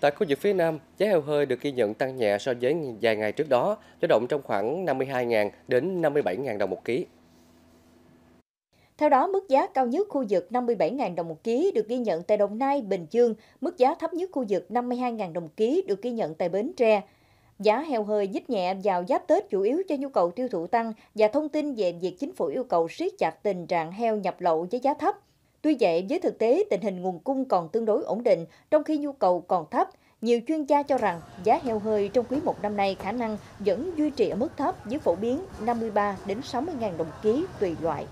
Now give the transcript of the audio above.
Tại khu vực phía Nam, giá heo hơi được ghi nhận tăng nhẹ so với vài ngày trước đó, dao động trong khoảng 52.000 đến 57.000 đồng một ký. Theo đó, mức giá cao nhất khu vực 57.000 đồng một ký được ghi nhận tại Đồng Nai, Bình Dương, mức giá thấp nhất khu vực 52.000 đồng một ký được ghi nhận tại Bến Tre. Giá heo hơi nhích nhẹ vào giáp Tết chủ yếu cho nhu cầu tiêu thụ tăng và thông tin về việc chính phủ yêu cầu siết chặt tình trạng heo nhập lậu với giá thấp. Tuy vậy, với thực tế tình hình nguồn cung còn tương đối ổn định, trong khi nhu cầu còn thấp, nhiều chuyên gia cho rằng giá heo hơi trong quý một năm nay khả năng vẫn duy trì ở mức thấp với phổ biến 53 đến 60 000 đồng ký tùy loại.